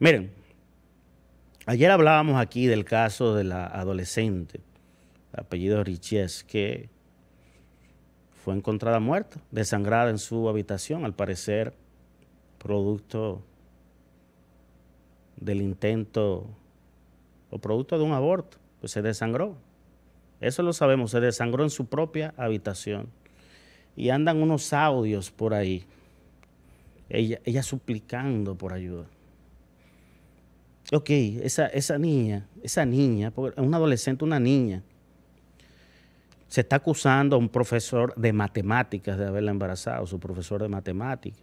Miren, ayer hablábamos aquí del caso de la adolescente, apellido Riches, que fue encontrada muerta, desangrada en su habitación, al parecer producto del intento o producto de un aborto, pues se desangró. Eso lo sabemos, se desangró en su propia habitación. Y andan unos audios por ahí, ella suplicando por ayuda ok, esa, esa niña, esa niña, un adolescente, una niña, se está acusando a un profesor de matemáticas de haberla embarazado, su profesor de matemáticas.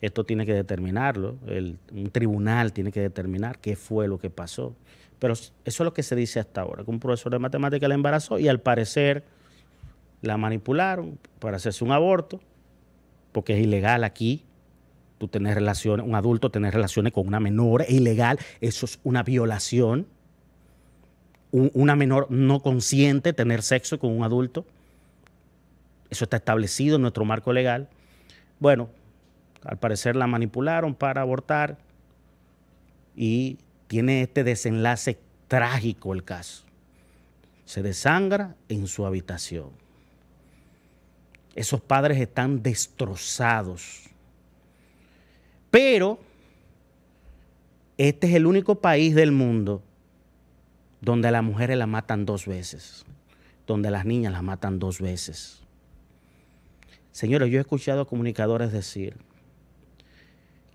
Esto tiene que determinarlo, el, un tribunal tiene que determinar qué fue lo que pasó. Pero eso es lo que se dice hasta ahora, que un profesor de matemáticas la embarazó y al parecer la manipularon para hacerse un aborto, porque es ilegal aquí, tú tener relaciones, un adulto tener relaciones con una menor es ilegal, eso es una violación. una menor no consciente tener sexo con un adulto, eso está establecido en nuestro marco legal. Bueno, al parecer la manipularon para abortar y tiene este desenlace trágico el caso. Se desangra en su habitación. Esos padres están destrozados pero este es el único país del mundo donde las mujeres la matan dos veces, donde las niñas las matan dos veces. Señores, yo he escuchado a comunicadores decir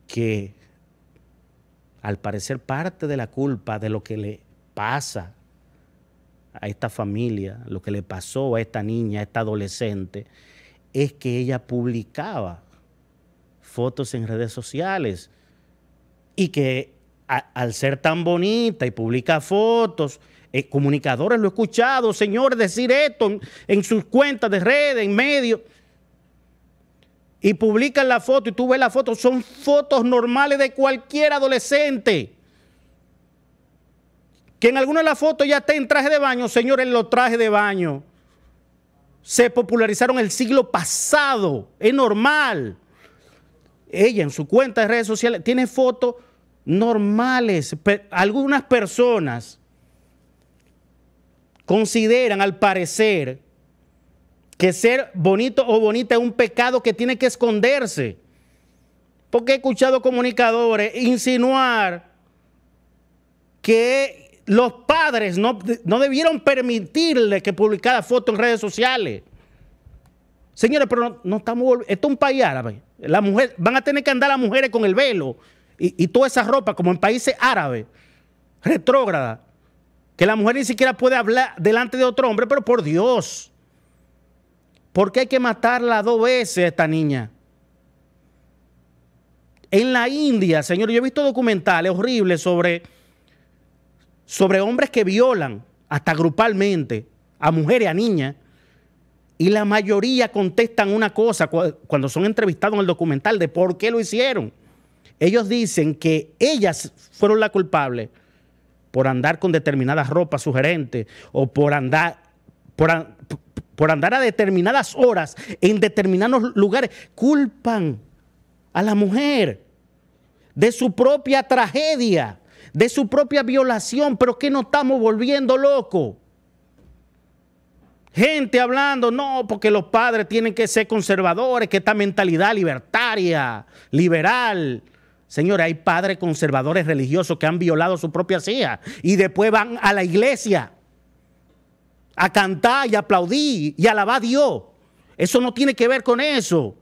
que al parecer parte de la culpa de lo que le pasa a esta familia, lo que le pasó a esta niña, a esta adolescente, es que ella publicaba fotos en redes sociales y que al ser tan bonita y publica fotos, eh, comunicadores lo he escuchado, señores, decir esto en, sus cuentas de redes, en medios, y publican la foto y tú ves la foto, son fotos normales de cualquier adolescente. Que en alguna de las fotos ya está en traje de baño, señores, los trajes de baño se popularizaron el siglo pasado, es normal ella en su cuenta de redes sociales tiene fotos normales. algunas personas consideran, al parecer, que ser bonito o bonita es un pecado que tiene que esconderse. Porque he escuchado comunicadores insinuar que los padres no, debieron permitirle que publicara fotos en redes sociales. Señores, pero no, no estamos... Esto es un país árabe mujer, van a tener que andar las mujeres con el velo y, toda esa ropa, como en países árabes, retrógrada, que la mujer ni siquiera puede hablar delante de otro hombre, pero por Dios, ¿por qué hay que matarla dos veces a esta niña? En la India, señor, yo he visto documentales horribles sobre, sobre hombres que violan hasta grupalmente a mujeres y a niñas y la mayoría contestan una cosa cuando son entrevistados en el documental de por qué lo hicieron. Ellos dicen que ellas fueron la culpable por andar con determinadas ropas sugerentes o por andar, por, por andar a determinadas horas en determinados lugares. Culpan a la mujer de su propia tragedia, de su propia violación, pero que no estamos volviendo locos gente hablando, no, porque los padres tienen que ser conservadores, que esta mentalidad libertaria, liberal. Señores, hay padres conservadores religiosos que han violado su propia cía y después van a la iglesia a cantar y aplaudir y alabar a Dios. Eso no tiene que ver con eso.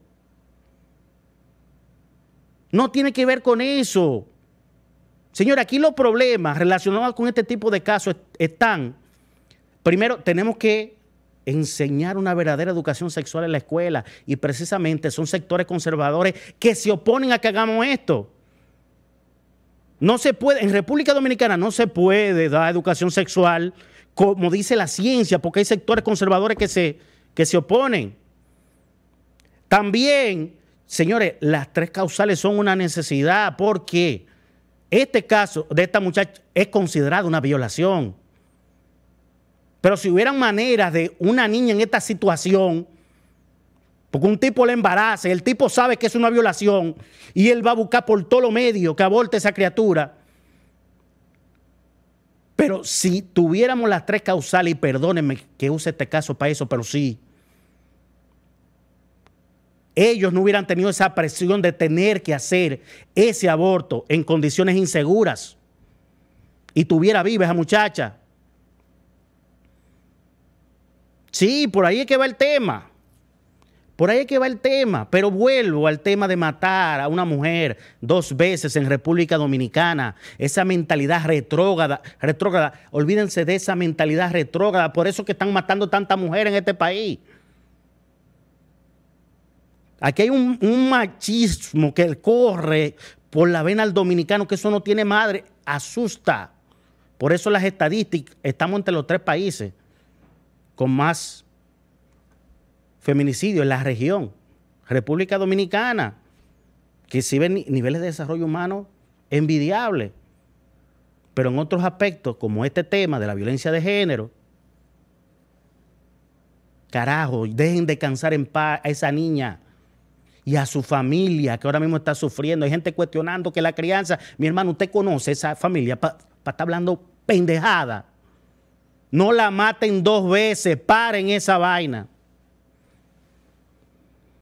No tiene que ver con eso. Señor, aquí los problemas relacionados con este tipo de casos están, primero, tenemos que enseñar una verdadera educación sexual en la escuela. Y precisamente son sectores conservadores que se oponen a que hagamos esto. No se puede, en República Dominicana no se puede dar educación sexual como dice la ciencia, porque hay sectores conservadores que se, que se oponen. También, señores, las tres causales son una necesidad porque este caso de esta muchacha es considerado una violación. Pero si hubieran maneras de una niña en esta situación, porque un tipo le embaraza, el tipo sabe que es una violación y él va a buscar por todos los medios que aborte esa criatura. Pero si tuviéramos las tres causales, y perdónenme que use este caso para eso, pero sí, ellos no hubieran tenido esa presión de tener que hacer ese aborto en condiciones inseguras y tuviera viva esa muchacha. Sí, por ahí es que va el tema. Por ahí es que va el tema, pero vuelvo al tema de matar a una mujer dos veces en República Dominicana, esa mentalidad retrógrada, retrógrada, olvídense de esa mentalidad retrógrada, por eso que están matando tantas mujeres en este país. Aquí hay un, un machismo que corre por la vena al dominicano, que eso no tiene madre, asusta. Por eso las estadísticas, estamos entre los tres países con más feminicidio en la región. República Dominicana, que sí ven niveles de desarrollo humano envidiables. Pero en otros aspectos, como este tema de la violencia de género, carajo, dejen de cansar en paz a esa niña y a su familia que ahora mismo está sufriendo. Hay gente cuestionando que la crianza, mi hermano, usted conoce esa familia para estar hablando pendejada. No la maten dos veces, paren esa vaina.